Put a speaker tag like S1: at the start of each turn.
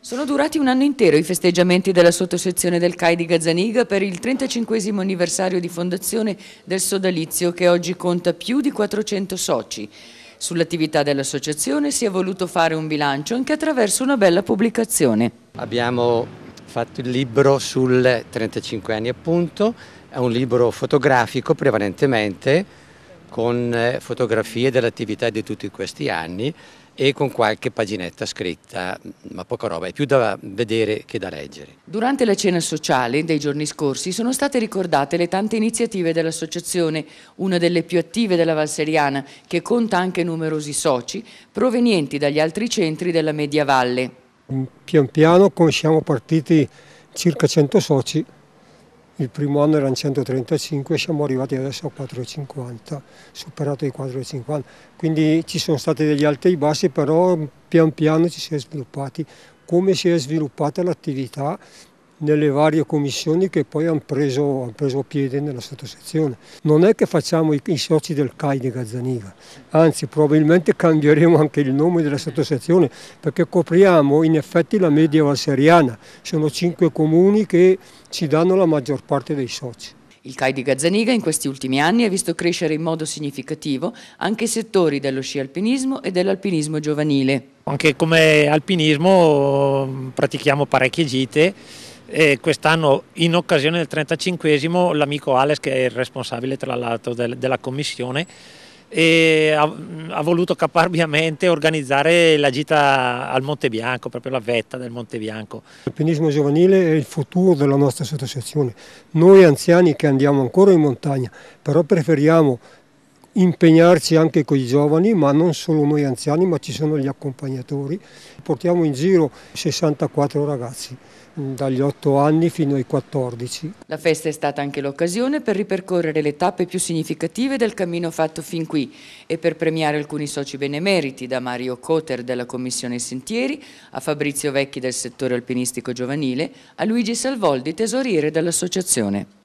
S1: Sono durati un anno intero i festeggiamenti della sottosezione del CAI di Gazzaniga per il 35 anniversario di fondazione del sodalizio che oggi conta più di 400 soci. Sull'attività dell'associazione si è voluto fare un bilancio anche attraverso una bella pubblicazione.
S2: Abbiamo fatto il libro sul 35 anni appunto, è un libro fotografico prevalentemente con eh, fotografie dell'attività di tutti questi anni e con qualche paginetta scritta, ma poca roba, è più da vedere che da leggere.
S1: Durante la cena sociale dei giorni scorsi sono state ricordate le tante iniziative dell'associazione, una delle più attive della Valseriana, che conta anche numerosi soci, provenienti dagli altri centri della Media Valle.
S3: Pian piano, come siamo partiti circa 100 soci, il primo anno erano 135, siamo arrivati adesso a 4,50, superato i 4,50. Quindi ci sono stati degli alti e bassi, però pian piano ci si è sviluppati. Come si è sviluppata l'attività nelle varie commissioni che poi hanno preso, han preso, piede nella sottosezione. Non è che facciamo i, i soci del CAI di Gazzaniga, anzi probabilmente cambieremo anche il nome della sottosezione perché copriamo in effetti la media valseriana, sono cinque comuni che ci danno la maggior parte dei soci.
S1: Il CAI di Gazzaniga in questi ultimi anni ha visto crescere in modo significativo anche i settori dello sci alpinismo e dell'alpinismo giovanile. Anche come
S4: alpinismo pratichiamo parecchie gite quest'anno in occasione del 35 l'amico Alex che è il responsabile tra l'altro del, della commissione ha, ha, voluto caparbiamente organizzare la gita al Monte Bianco, proprio la vetta del Monte Bianco.
S3: L'alpinismo giovanile è il futuro della nostra associazione. Noi anziani che andiamo ancora in montagna, però preferiamo impegnarci anche con i giovani, ma non solo noi anziani, ma ci sono gli accompagnatori. Portiamo in giro 64 ragazzi mm, dagli 8 anni fino ai 14.
S1: La festa è stata anche l'occasione per ripercorrere le tappe più significative del cammino fatto fin qui e per premiare alcuni soci benemeriti, da Mario Coter della Commissione Sentieri a Fabrizio Vecchi del settore alpinistico giovanile, a Luigi Salvoldi, tesoriere dell'associazione.